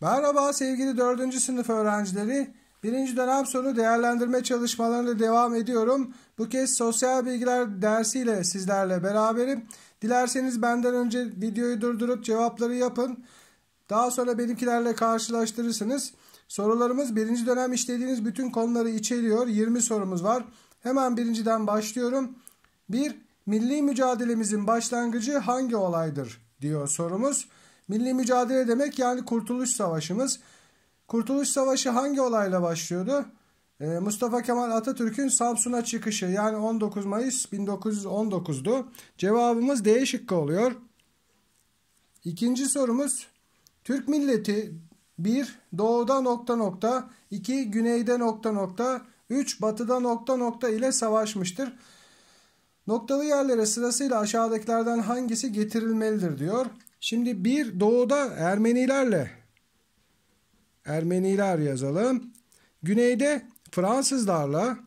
Merhaba sevgili 4. sınıf öğrencileri. Birinci dönem sonu değerlendirme çalışmalarına devam ediyorum. Bu kez sosyal bilgiler dersiyle sizlerle beraberim. Dilerseniz benden önce videoyu durdurup cevapları yapın. Daha sonra benimkilerle karşılaştırırsınız. Sorularımız birinci dönem işlediğiniz bütün konuları içeriyor. 20 sorumuz var. Hemen birinciden başlıyorum. 1. Bir, milli mücadelemizin başlangıcı hangi olaydır diyor sorumuz. Milli mücadele demek yani kurtuluş savaşımız. Kurtuluş savaşı hangi olayla başlıyordu? Ee, Mustafa Kemal Atatürk'ün Samsun'a çıkışı yani 19 Mayıs 1919'du. Cevabımız D şıkkı oluyor. İkinci sorumuz Türk milleti 1. Doğuda nokta nokta 2. Güneyde nokta nokta 3. Batıda nokta nokta ile savaşmıştır. Noktalı yerlere sırasıyla aşağıdakilerden hangisi getirilmelidir diyor. Şimdi bir doğuda Ermenilerle Ermeniler yazalım. Güneyde Fransızlarla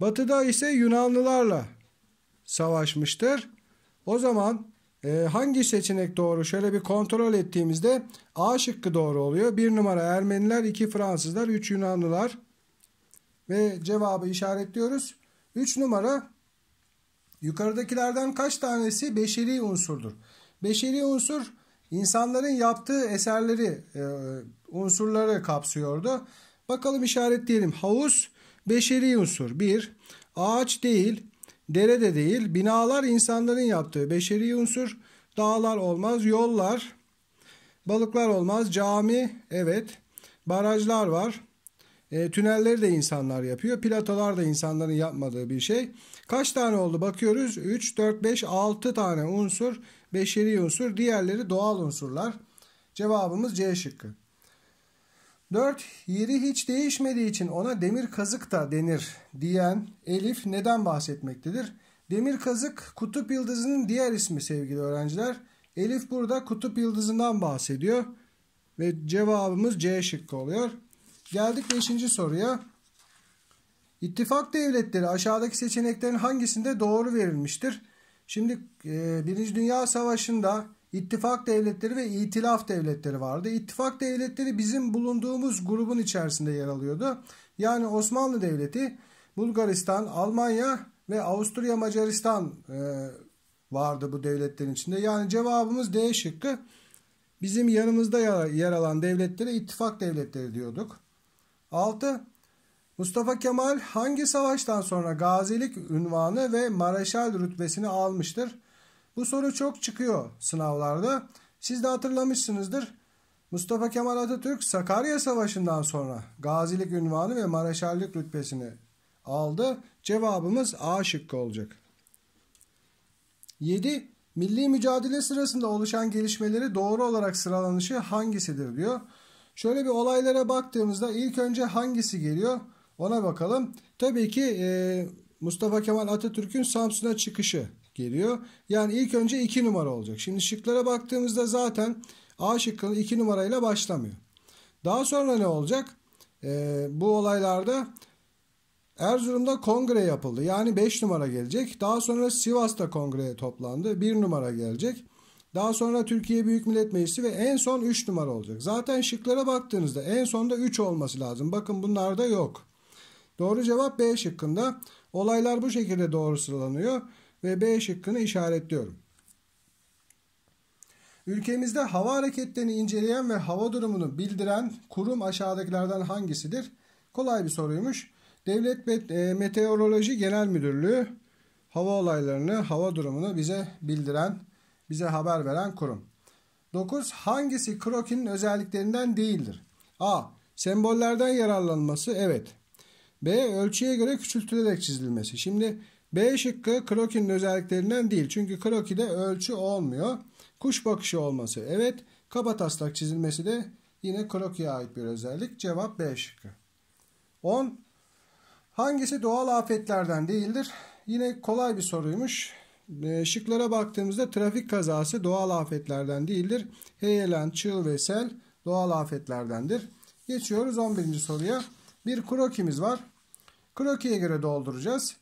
Batıda ise Yunanlılarla savaşmıştır. O zaman e, hangi seçenek doğru? Şöyle bir kontrol ettiğimizde A şıkkı doğru oluyor. Bir numara Ermeniler, iki Fransızlar, üç Yunanlılar. Ve cevabı işaretliyoruz. Üç numara Yukarıdakilerden kaç tanesi beşeri unsurdur? Beşeri unsur insanların yaptığı eserleri, e, unsurları kapsıyordu. Bakalım işaretleyelim. Havuz beşeri unsur. Bir, ağaç değil, dere de değil. Binalar insanların yaptığı beşeri unsur. Dağlar olmaz, yollar, balıklar olmaz, cami, evet, barajlar var. E, tünelleri de insanlar yapıyor. Platolar da insanların yapmadığı bir şey. Kaç tane oldu bakıyoruz? 3, 4, 5, 6 tane unsur. Beşeri unsur. Diğerleri doğal unsurlar. Cevabımız C şıkkı. 4. Yeri hiç değişmediği için ona demir kazık da denir diyen Elif neden bahsetmektedir? Demir kazık kutup yıldızının diğer ismi sevgili öğrenciler. Elif burada kutup yıldızından bahsediyor. Ve cevabımız C şıkkı oluyor. Geldik 5. soruya. İttifak devletleri aşağıdaki seçeneklerin hangisinde doğru verilmiştir? Şimdi e, Birinci Dünya Savaşı'nda İttifak devletleri ve itilaf devletleri vardı. İttifak devletleri bizim bulunduğumuz grubun içerisinde yer alıyordu. Yani Osmanlı Devleti, Bulgaristan, Almanya ve Avusturya Macaristan e, vardı bu devletlerin içinde. Yani cevabımız D şıkkı. Bizim yanımızda yer alan devletlere ittifak devletleri diyorduk. 6. Mustafa Kemal hangi savaştan sonra gazilik ünvanı ve mareşal rütbesini almıştır? Bu soru çok çıkıyor sınavlarda. Siz de hatırlamışsınızdır. Mustafa Kemal Atatürk Sakarya Savaşı'ndan sonra gazilik ünvanı ve mareşallik rütbesini aldı. Cevabımız A şıkkı olacak. 7. Milli mücadele sırasında oluşan gelişmeleri doğru olarak sıralanışı hangisidir diyor. Şöyle bir olaylara baktığımızda ilk önce hangisi geliyor ona bakalım. Tabii ki e, Mustafa Kemal Atatürk'ün Samsun'a çıkışı geliyor. Yani ilk önce 2 numara olacak. Şimdi şıklara baktığımızda zaten A şıkkı 2 numarayla başlamıyor. Daha sonra ne olacak? E, bu olaylarda Erzurum'da kongre yapıldı. Yani 5 numara gelecek. Daha sonra Sivas'ta kongre toplandı. 1 numara gelecek. Daha sonra Türkiye Büyük Millet Meclisi ve en son 3 numara olacak. Zaten şıklara baktığınızda en sonda 3 olması lazım. Bakın bunlarda yok. Doğru cevap B şıkkında. Olaylar bu şekilde doğru sıralanıyor ve B şıkkını işaretliyorum. Ülkemizde hava hareketlerini inceleyen ve hava durumunu bildiren kurum aşağıdakilerden hangisidir? Kolay bir soruymuş. Devlet e, Meteoroloji Genel Müdürlüğü hava olaylarını, hava durumunu bize bildiren bize haber veren kurum. 9. Hangisi krokinin özelliklerinden değildir? A. Sembollerden yararlanması evet. B. Ölçüye göre küçültülerek çizilmesi. Şimdi B şıkkı krokinin özelliklerinden değil. Çünkü krokide ölçü olmuyor. Kuş bakışı olması evet. Kaba taslak çizilmesi de yine krokiye ait bir özellik. Cevap B şıkkı. 10. Hangisi doğal afetlerden değildir? Yine kolay bir soruymuş. Ee, şıklara baktığımızda trafik kazası doğal afetlerden değildir. Heyelan, çığ ve sel doğal afetlerdendir. Geçiyoruz 11. soruya. Bir krokimiz var. Krokiye göre dolduracağız.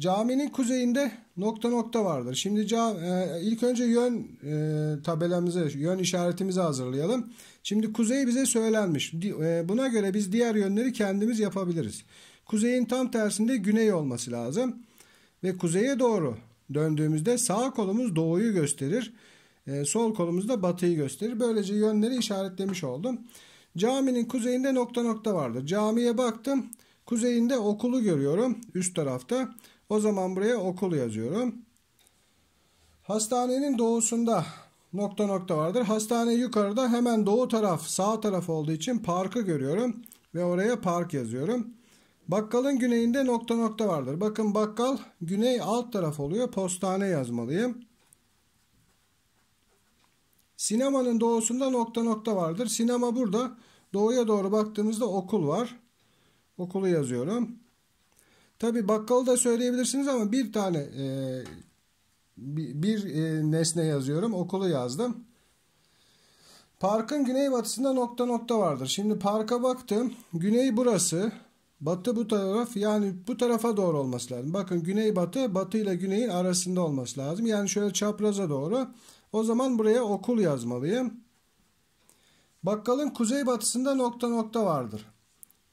Caminin kuzeyinde nokta nokta vardır. Şimdi e, ilk önce yön e, tabelamızı, yön işaretimizi hazırlayalım. Şimdi kuzey bize söylenmiş. E, buna göre biz diğer yönleri kendimiz yapabiliriz. Kuzeyin tam tersinde güney olması lazım. Ve kuzeye doğru Döndüğümüzde sağ kolumuz doğuyu gösterir. E, sol kolumuz da batıyı gösterir. Böylece yönleri işaretlemiş oldum. Caminin kuzeyinde nokta nokta vardır. Camiye baktım. Kuzeyinde okulu görüyorum. Üst tarafta. O zaman buraya okul yazıyorum. Hastanenin doğusunda nokta nokta vardır. Hastane yukarıda hemen doğu taraf sağ taraf olduğu için parkı görüyorum. Ve oraya park yazıyorum. Bakkalın güneyinde nokta nokta vardır. Bakın bakkal güney alt taraf oluyor. Postane yazmalıyım. Sinemanın doğusunda nokta nokta vardır. Sinema burada. Doğuya doğru baktığımızda okul var. Okulu yazıyorum. Tabi bakkalı da söyleyebilirsiniz ama bir tane e, bir e, nesne yazıyorum. Okulu yazdım. Parkın güneybatısında nokta nokta vardır. Şimdi parka baktım. Güney burası. Batı bu taraf yani bu tarafa doğru olması lazım. Bakın güney batı batı ile güneyin arasında olması lazım. Yani şöyle çapraza doğru. O zaman buraya okul yazmalıyım. Bakkalın kuzey batısında nokta nokta vardır.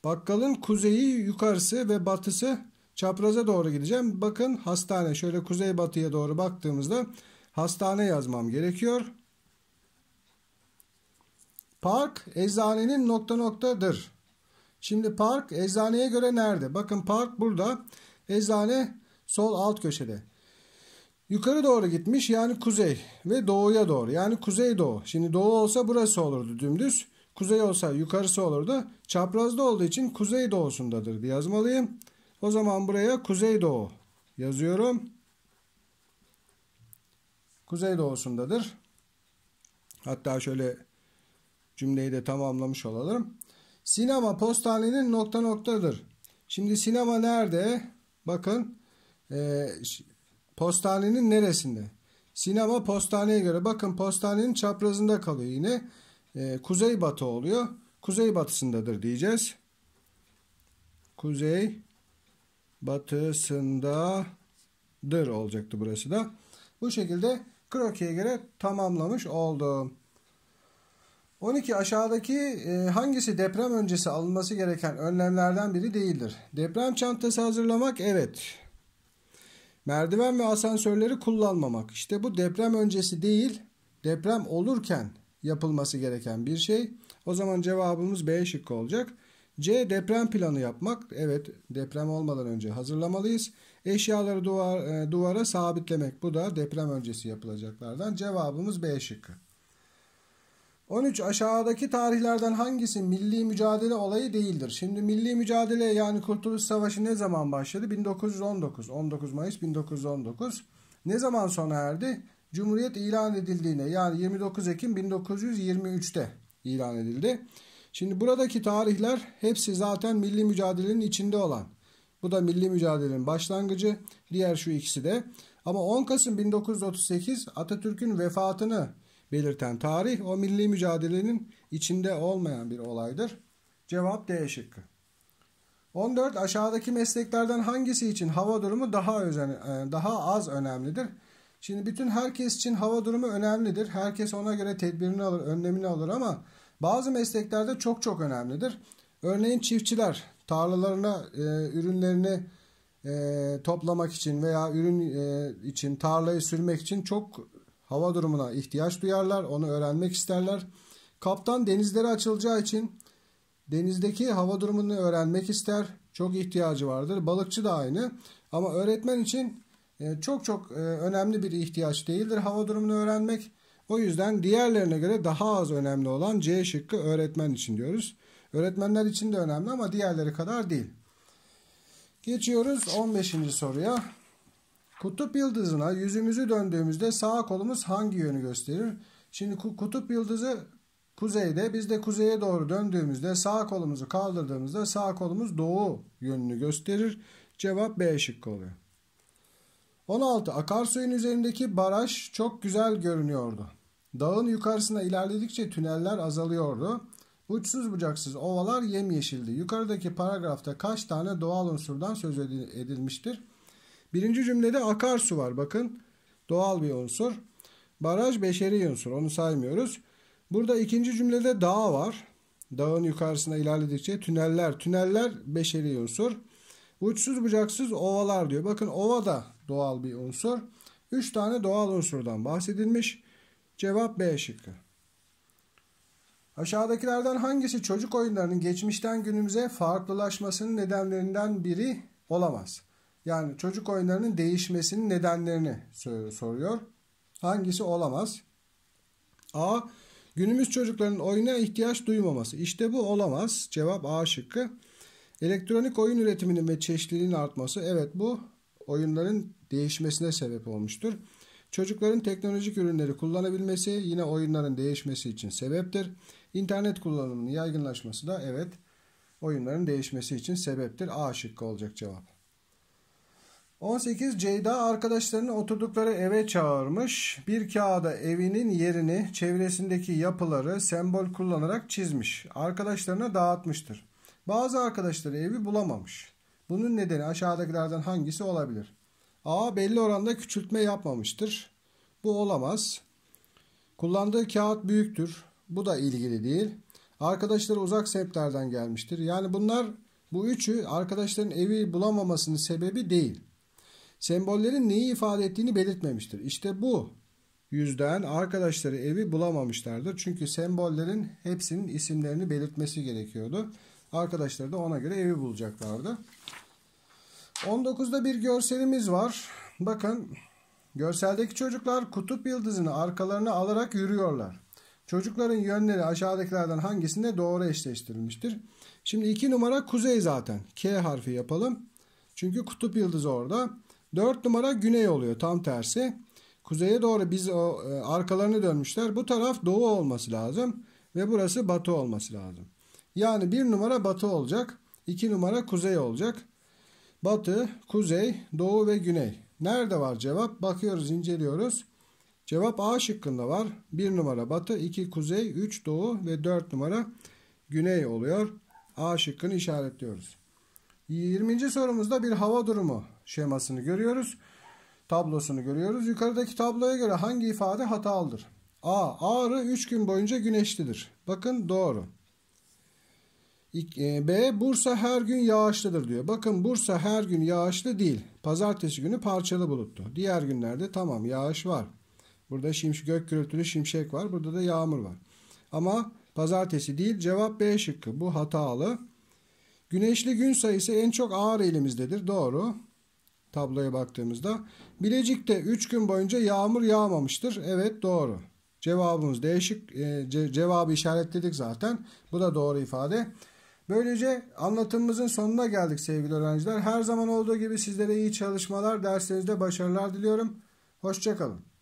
Bakkalın kuzeyi yukarısı ve batısı çapraza doğru gideceğim. Bakın hastane şöyle kuzey batıya doğru baktığımızda hastane yazmam gerekiyor. Park eczanenin nokta noktadır. Şimdi park eczaneye göre nerede? Bakın park burada. Eczane sol alt köşede. Yukarı doğru gitmiş yani kuzey ve doğuya doğru yani kuzey doğu. Şimdi doğu olsa burası olurdu dümdüz. Kuzey olsa yukarısı olurdu. Çaprazda olduğu için kuzey doğusundadır diye yazmalıyım. O zaman buraya kuzey doğu yazıyorum. Kuzey doğusundadır. Hatta şöyle cümleyi de tamamlamış olalım. Sinema postanenin nokta noktadır. Şimdi sinema nerede? Bakın e, postanenin neresinde? Sinema postaneye göre bakın postanenin çaprazında kalıyor yine. E, kuzey batı oluyor. Kuzey batısındadır diyeceğiz. Kuzey batısındadır olacaktı burası da. Bu şekilde krokiye göre tamamlamış oldum. 12 aşağıdaki e, hangisi deprem öncesi alınması gereken önlemlerden biri değildir? Deprem çantası hazırlamak evet. Merdiven ve asansörleri kullanmamak. İşte bu deprem öncesi değil, deprem olurken yapılması gereken bir şey. O zaman cevabımız B şıkkı olacak. C deprem planı yapmak. Evet, deprem olmadan önce hazırlamalıyız. Eşyaları duvar, e, duvara sabitlemek. Bu da deprem öncesi yapılacaklardan. Cevabımız B şıkkı. 13 aşağıdaki tarihlerden hangisi milli mücadele olayı değildir? Şimdi milli mücadele yani Kurtuluş Savaşı ne zaman başladı? 1919. 19 Mayıs 1919. Ne zaman sona erdi? Cumhuriyet ilan edildiğine yani 29 Ekim 1923'te ilan edildi. Şimdi buradaki tarihler hepsi zaten milli mücadelenin içinde olan. Bu da milli mücadelenin başlangıcı. Diğer şu ikisi de. Ama 10 Kasım 1938 Atatürk'ün vefatını belirten tarih o milli mücadelenin içinde olmayan bir olaydır. Cevap D şıkkı. 14 aşağıdaki mesleklerden hangisi için hava durumu daha özen, e, daha az önemlidir? Şimdi bütün herkes için hava durumu önemlidir. Herkes ona göre tedbirini alır, önlemini alır ama bazı mesleklerde çok çok önemlidir. Örneğin çiftçiler tarlalarına e, ürünlerini e, toplamak için veya ürün e, için tarlayı sürmek için çok hava durumuna ihtiyaç duyarlar, onu öğrenmek isterler. Kaptan denizlere açılacağı için denizdeki hava durumunu öğrenmek ister. Çok ihtiyacı vardır. Balıkçı da aynı. Ama öğretmen için e, çok çok e, önemli bir ihtiyaç değildir hava durumunu öğrenmek. O yüzden diğerlerine göre daha az önemli olan C şıkkı öğretmen için diyoruz. Öğretmenler için de önemli ama diğerleri kadar değil. Geçiyoruz 15. soruya. Kutup yıldızına yüzümüzü döndüğümüzde sağ kolumuz hangi yönü gösterir? Şimdi kutup yıldızı kuzeyde. Biz de kuzeye doğru döndüğümüzde sağ kolumuzu kaldırdığımızda sağ kolumuz doğu yönünü gösterir. Cevap B şıkkı oluyor. 16. Akarsuyun üzerindeki baraj çok güzel görünüyordu. Dağın yukarısına ilerledikçe tüneller azalıyordu. Uçsuz bucaksız ovalar yemyeşildi. Yukarıdaki paragrafta kaç tane doğal unsurdan söz edilmiştir? Birinci cümlede akarsu var bakın. Doğal bir unsur. Baraj beşeri unsur. Onu saymıyoruz. Burada ikinci cümlede dağ var. Dağın yukarısına ilerledikçe tüneller. Tüneller beşeri unsur. Uçsuz bucaksız ovalar diyor. Bakın ova da doğal bir unsur. Üç tane doğal unsurdan bahsedilmiş. Cevap B şıkkı. Aşağıdakilerden hangisi çocuk oyunlarının geçmişten günümüze farklılaşmasının nedenlerinden biri olamaz? Yani çocuk oyunlarının değişmesinin nedenlerini soruyor. Hangisi olamaz? A. Günümüz çocukların oyuna ihtiyaç duymaması. İşte bu olamaz. Cevap A şıkkı. Elektronik oyun üretiminin ve çeşitliliğin artması. Evet bu oyunların değişmesine sebep olmuştur. Çocukların teknolojik ürünleri kullanabilmesi yine oyunların değişmesi için sebeptir. İnternet kullanımının yaygınlaşması da evet oyunların değişmesi için sebeptir. A şıkkı olacak cevap. 18 Ceyda arkadaşlarını oturdukları eve çağırmış. Bir kağıda evinin yerini, çevresindeki yapıları sembol kullanarak çizmiş. Arkadaşlarına dağıtmıştır. Bazı arkadaşları evi bulamamış. Bunun nedeni aşağıdakilerden hangisi olabilir? A. Belli oranda küçültme yapmamıştır. Bu olamaz. Kullandığı kağıt büyüktür. Bu da ilgili değil. Arkadaşları uzak sebeplerden gelmiştir. Yani bunlar bu üçü arkadaşların evi bulamamasının sebebi değil. Sembollerin neyi ifade ettiğini belirtmemiştir. İşte bu yüzden arkadaşları evi bulamamışlardır. Çünkü sembollerin hepsinin isimlerini belirtmesi gerekiyordu. Arkadaşları da ona göre evi bulacaklardı. 19'da bir görselimiz var. Bakın görseldeki çocuklar kutup yıldızını arkalarına alarak yürüyorlar. Çocukların yönleri aşağıdakilerden hangisinde doğru eşleştirilmiştir? Şimdi 2 numara kuzey zaten. K harfi yapalım. Çünkü kutup yıldızı orada. 4 numara güney oluyor tam tersi. Kuzeye doğru biz o e, arkalarını dönmüşler. Bu taraf doğu olması lazım ve burası batı olması lazım. Yani 1 numara batı olacak. 2 numara kuzey olacak. Batı, kuzey, doğu ve güney. Nerede var cevap? Bakıyoruz, inceliyoruz. Cevap A şıkkında var. 1 numara batı, 2 kuzey, 3 doğu ve 4 numara güney oluyor. A şıkkını işaretliyoruz. 20. sorumuzda bir hava durumu şemasını görüyoruz. Tablosunu görüyoruz. Yukarıdaki tabloya göre hangi ifade hatalıdır? A. Ağrı 3 gün boyunca güneşlidir. Bakın doğru. E, B. Bursa her gün yağışlıdır diyor. Bakın Bursa her gün yağışlı değil. Pazartesi günü parçalı bulutlu. Diğer günlerde tamam yağış var. Burada şimş gök gürültülü şimşek var. Burada da yağmur var. Ama pazartesi değil. Cevap B şıkkı. Bu hatalı. Güneşli gün sayısı en çok ağır elimizdedir. Doğru tabloya baktığımızda. Bilecik'te 3 gün boyunca yağmur yağmamıştır. Evet doğru. Cevabımız değişik. Ee, cevabı işaretledik zaten. Bu da doğru ifade. Böylece anlatımımızın sonuna geldik sevgili öğrenciler. Her zaman olduğu gibi sizlere iyi çalışmalar, derslerinizde başarılar diliyorum. Hoşçakalın.